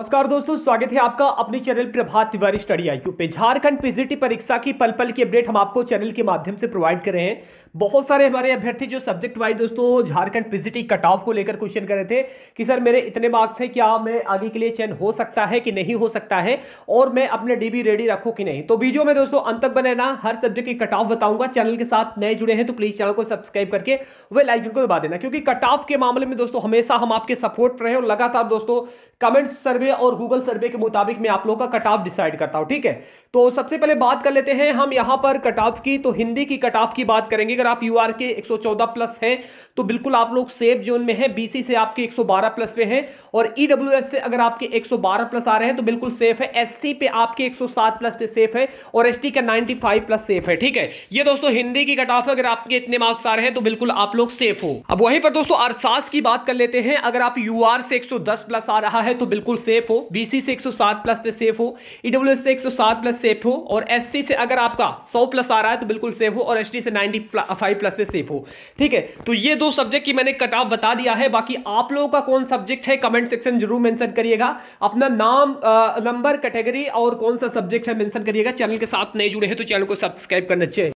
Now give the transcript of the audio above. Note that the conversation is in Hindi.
नमस्कार दोस्तों स्वागत है आपका अपने channel Prabhat Tiwari study I पे झारखंड पीजीटी परीक्षा की पल पल की अपडेट हम आपको चैनल के माध्यम से प्रोवाइड कर रहे हैं बहुत सारे हमारे अभ्यर्थी जो सब्जेक्ट वाइज दोस्तों झारखंड पीजीटी कट ऑफ को लेकर क्वेश्चन कर रहे थे कि सर मेरे इतने मार्क्स हैं क्या मैं आगे के लिए चयन हो सकता है कि नहीं हो सकता है और मैं अपने डीबी रेडी रखूं कि नहीं तो वीडियो में दोस्तों अंत तक बने ना हर सब्जेक्ट की कट ऑफ बताऊंगा चैनल के साथ नए जुड़े हैं तो प्लीज चैनल को सब्सक्राइब करके वे लाइक को दबा देना क्योंकि कट ऑफ के मामले में दोस्तों हमेशा हम आपके सपोर्ट रहे और लगातार दोस्तों कमेंट सर्वे और गूगल सर्वे के मुताबिक मैं आप लोगों का कट ऑफ डिसाइड करता हूँ ठीक है तो सबसे पहले बात कर लेते हैं हम यहाँ पर कट ऑफ की तो हिंदी की कट ऑफ की बात करेंगे अगर आप यू के 114 प्लस हैं तो बिल्कुल आप लोग सेफ जोन में हैं बी से आपके 112 प्लस पे हैं और ई e से अगर आपके 112 प्लस आ रहे हैं तो बिल्कुल सेफ है एस पे आपके 107 प्लस पे सेफ है और एस का 95 प्लस सेफ है ठीक है ये दोस्तों हिंदी की कट ऑफ अगर आपके इतने मार्क्स आ रहे हैं तो बिल्कुल आप लोग सेफ हो अब वहीं पर दोस्तों अर्थशास्त्र की बात कर लेते हैं अगर आप यू से एक प्लस आ रहा है तो बिल्कुल सेफ हो बी से एक प्लस पे सेफ हो ई e से एक प्लस सेफ हो और एस से अगर आपका सौ प्लस आ रहा है तो बिल्कुल सेफ हो और एस से 90 फाइव प्लस में सेफ हो ठीक है तो ये दो सब्जेक्ट की मैंने कट ऑफ बता दिया है बाकी आप लोगों का कौन सब्जेक्ट है कमेंट सेक्शन जरूर मेंशन करिएगा अपना नाम नंबर कैटेगरी और कौन सा सब्जेक्ट है मेंशन करिएगा चैनल के साथ नहीं जुड़े हैं तो चैनल को सब्सक्राइब करना चाहिए